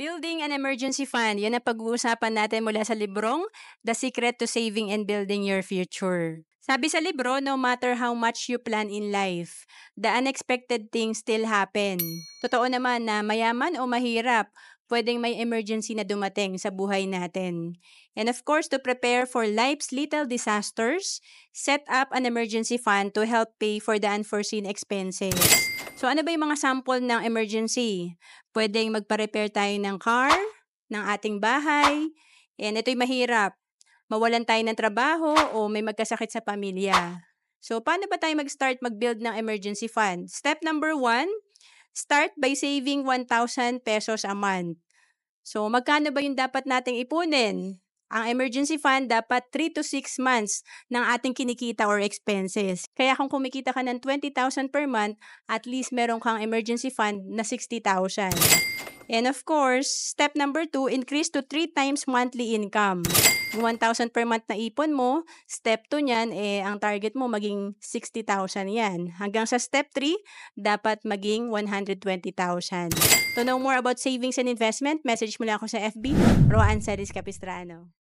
Building an Emergency Fund, yun ang pag-uusapan natin mula sa librong The Secret to Saving and Building Your Future. Sabi sa libro, no matter how much you plan in life, the unexpected things still happen. Totoo naman na mayaman o mahirap, pwedeng may emergency na dumating sa buhay natin. And of course, to prepare for life's little disasters, set up an emergency fund to help pay for the unforeseen expenses. So ano ba yung mga sample ng emergency? Pwedeng magpa-repair tayo ng car, ng ating bahay, and ito'y mahirap. Mawalan tayo ng trabaho o may magkasakit sa pamilya. So paano ba tayo mag-start mag-build ng emergency fund? Step number one, start by saving 1,000 pesos a month. So magkano ba yung dapat nating ipunin? Ang emergency fund dapat 3 to 6 months ng ating kinikita or expenses. Kaya kung kumikita ka ng 20,000 per month, at least meron kang emergency fund na 60,000. And of course, step number 2, increase to 3 times monthly income. Yung 1,000 per month na ipon mo, step 2 niyan, eh, ang target mo maging 60,000 yan. Hanggang sa step 3, dapat maging 120,000. To know more about savings and investment, message mo lang ako sa FB, Roan Celis Capistrano.